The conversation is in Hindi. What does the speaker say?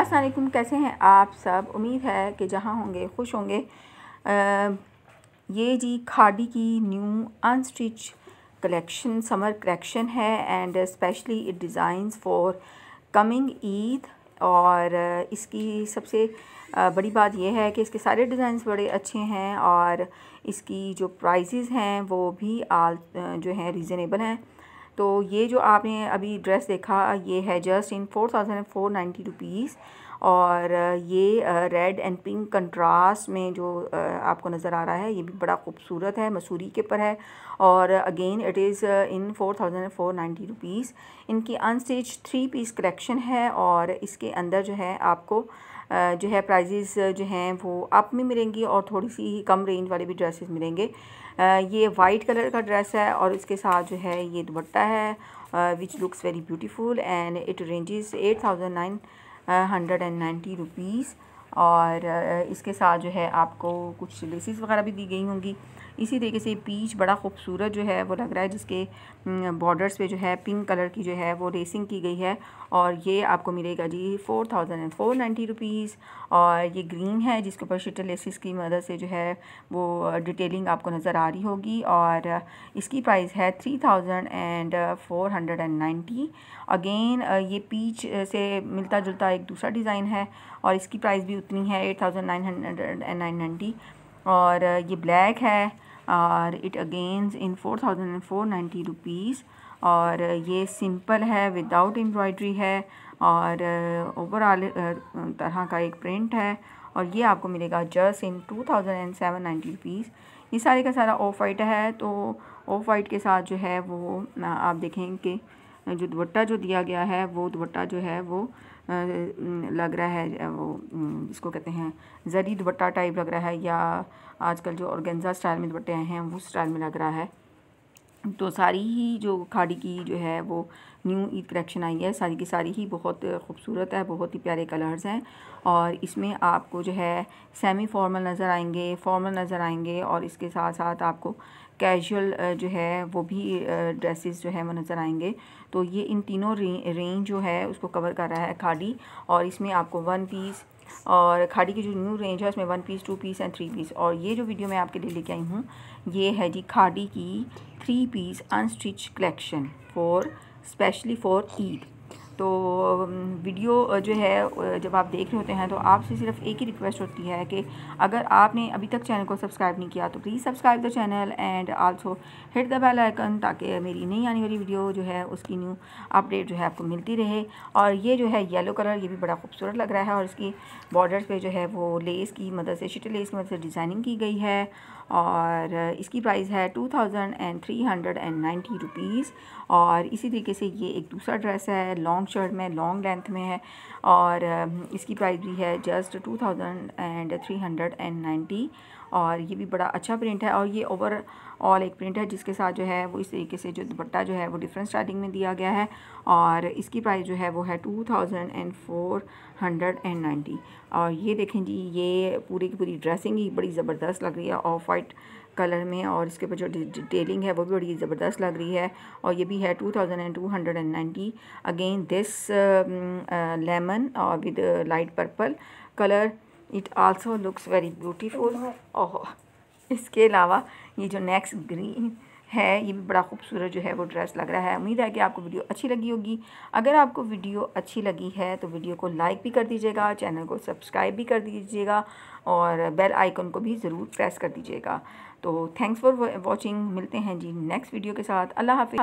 असलकुम कैसे हैं आप सब उम्मीद है कि जहाँ होंगे खुश होंगे ये जी खाडी की new unstitch collection summer collection है and specially it designs for coming Eid और इसकी सबसे बड़ी बात यह है कि इसके सारे डिज़ाइंस बड़े अच्छे हैं और इसकी जो प्राइजेज़ हैं वो भी आल जो हैं रीज़नेबल हैं तो ये जो आपने अभी ड्रेस देखा ये है just in four thousand four ninety rupees और ये रेड एंड पिंक कंट्रास्ट में जो आपको नज़र आ रहा है ये भी बड़ा खूबसूरत है मसूरी के पर है और again it is in four thousand four ninety rupees इनकी अनस्टिच थ्री पीस कलेक्शन है और इसके अंदर जो है आपको जो है प्राइजेस जो हैं वो अप में मिलेंगी और थोड़ी सी ही कम रेंज वाले भी ड्रेसेस मिलेंगे ये वाइट कलर का ड्रेस है और इसके साथ जो है ये दुपट्टा है which looks very beautiful and it ranges eight thousand nine hundred and ninety rupees और इसके साथ जो है आपको कुछ लेसिस वगैरह भी दी गई होंगी इसी तरीके से पीच बड़ा खूबसूरत जो है वो लग रहा है जिसके बॉर्डर्स पे जो है पिंक कलर की जो है वो रेसिंग की गई है और ये आपको मिलेगा जी four thousand and four ninety rupees और ये ग्रीन है जिसके ऊपर शिटल लेसिस की मदद से जो है वो डिटेलिंग आपको नज़र आ रही होगी और इसकी प्राइस है three thousand and four hundred and ninety again ये पीच से मिलता जुलता एक दूसरा डिज़ाइन है और इसकी प्राइस भी कितनी है eight thousand nine hundred and nine ninety और ये ब्लैक है और it again's in four thousand and four ninety rupees और ये सिंपल है विदाउट एम्ब्रॉयड्री है और ओवरऑल तरह का एक प्रिंट है और ये आपको मिलेगा just in two thousand and seven ninety rupees ये सारे का सारा ऑफ वाइट है तो ऑफ वाइट के साथ जो है वो आप देखेंगे जो दुपट्टा जो दिया गया है वो दुपट्टा जो है वो लग रहा है वो इसको कहते हैं जरी दुपट्टा टाइप लग रहा है या आजकल जो ऑर्गेंजा स्टाइल में दुपट्टे आए हैं वो स्टाइल में लग रहा है तो सारी ही जो खाड़ी की जो है वो न्यू ईद कलेक्शन आई है सारी की सारी ही बहुत खूबसूरत है बहुत ही प्यारे कलर्स हैं और इसमें आपको जो है सेमी फॉर्मल नज़र आएंगे फॉर्मल नज़र आएंगे और इसके साथ साथ आपको कैजुअल जो है वो भी ड्रेसेस जो है वो नज़र आएंगे तो ये इन तीनों रेंज जो है उसको कवर कर रहा है खाड़ी और इसमें आपको वन पीस और खाड़ी की जो न्यू रेंज है उसमें one piece two piece and three piece और ये जो वीडियो मैं आपके लिए लेके आई हूँ ये है जी खाड़ी की three piece unstitch collection for specially for Eid तो वीडियो जो है जब आप देख रहे होते हैं तो आपसे सिर्फ एक ही रिक्वेस्ट होती है कि अगर आपने अभी तक चैनल को सब्सक्राइब नहीं किया तो please subscribe the channel and also hit the bell icon ताकि मेरी नई आने वाली वीडियो जो है उसकी न्यू अपडेट जो है आपको मिलती रहे और ये जो है येलो कलर ये भी बड़ा खूबसूरत लग रहा है और इसकी बॉर्डर पर जो है वो लेस की मदद से शिटर लेस की मदद से डिज़ाइनिंग की गई है और इसकी प्राइस है two thousand and three hundred and ninety rupees और इसी तरीके से ये एक दूसरा ड्रेस है लॉन्ग लॉन्ग शर्ट में लॉन्ग लेंथ में है और um, इसकी प्राइस भी है just two thousand and three hundred and ninety और ये भी बड़ा अच्छा प्रिंट है और ये ओवरऑल एक प्रिंट है जिसके साथ जो है वो इस तरीके से जो दुपट्टा जो है वो डिफरेंट स्टार्टिंग में दिया गया है और इसकी प्राइस जो है वो है two thousand and four hundred and ninety और ये देखें जी ये पूरी की पूरी ड्रेसिंग ही बड़ी ज़बरदस्त लग रही है ऑफ वाइट कलर में और इसके ऊपर जो डिटेलिंग है वो भी बड़ी ज़बरदस्त लग रही है और ये भी है two thousand and two hundred and ninety again this lemon और with light purple colour it also looks very beautiful और इसके अलावा ये जो नेक्स्ट ग्रीन है ये भी बड़ा खूबसूरत जो है वो ड्रेस लग रहा है उम्मीद है कि आपको वीडियो अच्छी लगी होगी अगर आपको वीडियो अच्छी लगी है तो वीडियो को लाइक भी कर दीजिएगा चैनल को सब्सक्राइब भी कर दीजिएगा और बेल आइकन को भी ज़रूर प्रेस कर दीजिएगा तो थैंक्स फॉर वॉचिंग मिलते हैं जी नेक्स्ट वीडियो के साथ अल्लाह हाफि